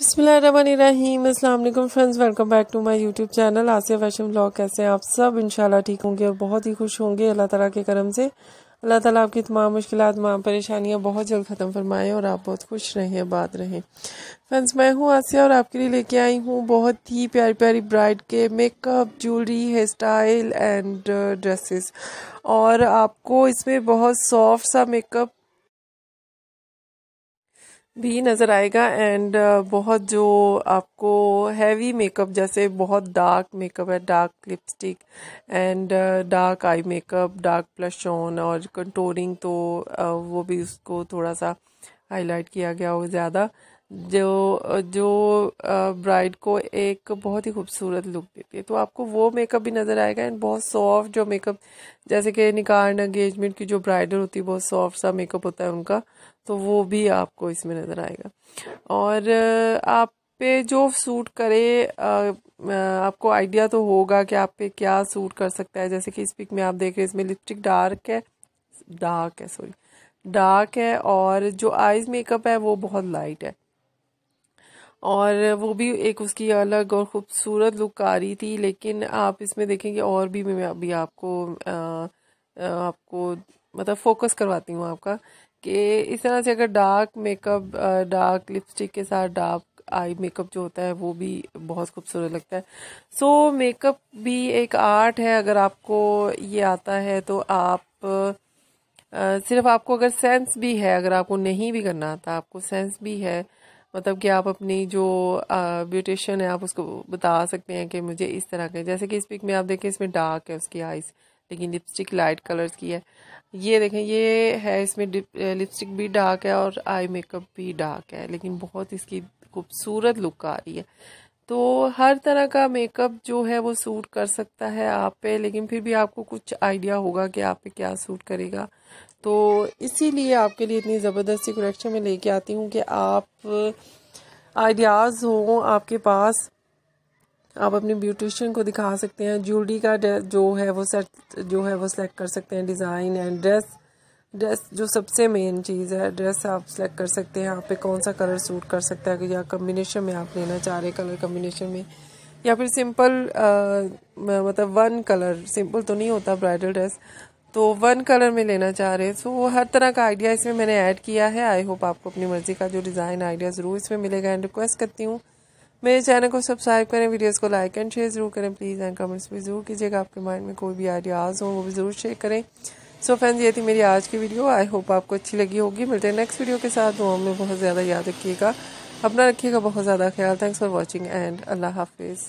बसमिलकुम friends welcome back to my YouTube channel Asiya fashion blog कैसे हैं आप सब इंशाल्लाह ठीक होंगे और बहुत ही खुश होंगे अल्लाह ताला के करम से अल्लाह ताला आपकी तमाम मुश्किल तमाम परेशानियां बहुत जल्द ख़त्म फरमाएं और आप बहुत खुश रहें बात रहें फ्रेंड्स मैं हूँ आसिया और आपके लिए लेके आई हूँ बहुत ही प्यारी प्यारी ब्राइड के makeup jewellery hair style and dresses और आपको इसमें बहुत सॉफ्ट सा मेकअप भी नज़र आएगा एंड uh, बहुत जो आपको हैवी मेकअप जैसे बहुत डार्क मेकअप है dark lipstick and dark eye makeup dark plus on और कंटोरिंग तो uh, वो भी उसको थोड़ा सा हाईलाइट किया गया हो ज़्यादा जो जो ब्राइड को एक बहुत ही खूबसूरत लुक देती है तो आपको वो मेकअप भी नज़र आएगा एंड बहुत सॉफ्ट जो मेकअप जैसे कि निकाह एंगेजमेंट की जो ब्राइडल होती है बहुत सॉफ्ट सा मेकअप होता है उनका तो वो भी आपको इसमें नज़र आएगा और आप पे जो सूट करे आपको आइडिया तो होगा कि आप पे क्या सूट कर सकता है जैसे कि इस पिक में आप देख रहे हैं इसमें लिपस्टिक डार्क है डार्क है सॉरी डार्क है और जो आइज मेकअप है वो बहुत लाइट है और वो भी एक उसकी अलग और ख़ूबसूरत लुक आ रही थी लेकिन आप इसमें देखेंगे और भी मैं अभी आपको आ, आ, आपको मतलब फोकस करवाती हूँ आपका कि इस तरह से अगर डार्क मेकअप डार्क लिपस्टिक के साथ डार्क आई मेकअप जो होता है वो भी बहुत खूबसूरत लगता है सो so, मेकअप भी एक आर्ट है अगर आपको ये आता है तो आप आ, सिर्फ आपको अगर सेंस भी है अगर आपको नहीं भी करना आता आपको सेंस भी है मतलब कि आप अपनी जो ब्यूटिशन है आप उसको बता सकते हैं कि मुझे इस तरह के जैसे कि इस पिक में आप देखें इसमें डार्क है उसकी आइज़ लेकिन लिपस्टिक लाइट कलर्स की है ये देखें ये है इसमें लिपस्टिक भी डार्क है और आई मेकअप भी डार्क है लेकिन बहुत इसकी खूबसूरत लुक आ रही है तो हर तरह का मेकअप जो है वो सूट कर सकता है आप पे लेकिन फिर भी आपको कुछ आइडिया होगा कि आप पे क्या सूट करेगा तो इसीलिए आपके लिए इतनी ज़बरदस्ती कलेक्शन में लेके आती हूँ कि आप आइडियाज़ हों आपके पास आप अपने ब्यूटिशियन को दिखा सकते हैं ज्वेलरी का जो है वो सेट जो है वो सेलेक्ट कर सकते हैं डिज़ाइन एंड ड्रेस ड्रेस जो सबसे मेन चीज़ है ड्रेस आप सेलेक्ट कर सकते हैं आप पे कौन सा कलर सूट कर सकता है या कम्बिनेशन में आप लेना चाह रहे कलर कम्बिनेशन में या फिर सिंपल मतलब वन कलर सिंपल तो नहीं होता ब्राइडल ड्रेस तो वन कलर में लेना चाह रहे हैं सो तो so, हर तरह का आइडिया इसमें मैंने ऐड किया है आई होप आपको अपनी मर्ज़ी का जो डिज़ाइन आइडिया ज़रूर इसमें मिलेगा एंड रिक्वेस्ट करती हूँ मेरे चैनल को सब्सक्राइब करें वीडियोस को लाइक एंड शेयर ज़रूर करें प्लीज़ एंड कमेंट्स भी ज़रूर कीजिएगा आपके माइंड में कोई भी आइडियाज़ हो वो भी ज़रूर शेयर करें सो फ्रेंड्स ये थी मेरी आज की वीडियो आई होप आपको अच्छी लगी होगी मिलते हैं नेक्स्ट वीडियो के साथ दो हमें बहुत ज़्यादा याद रखिएगा अपना रखिएगा बहुत ज़्यादा ख्याल थैंक्स फॉर वॉचिंग एंड अल्लाह हाफिज़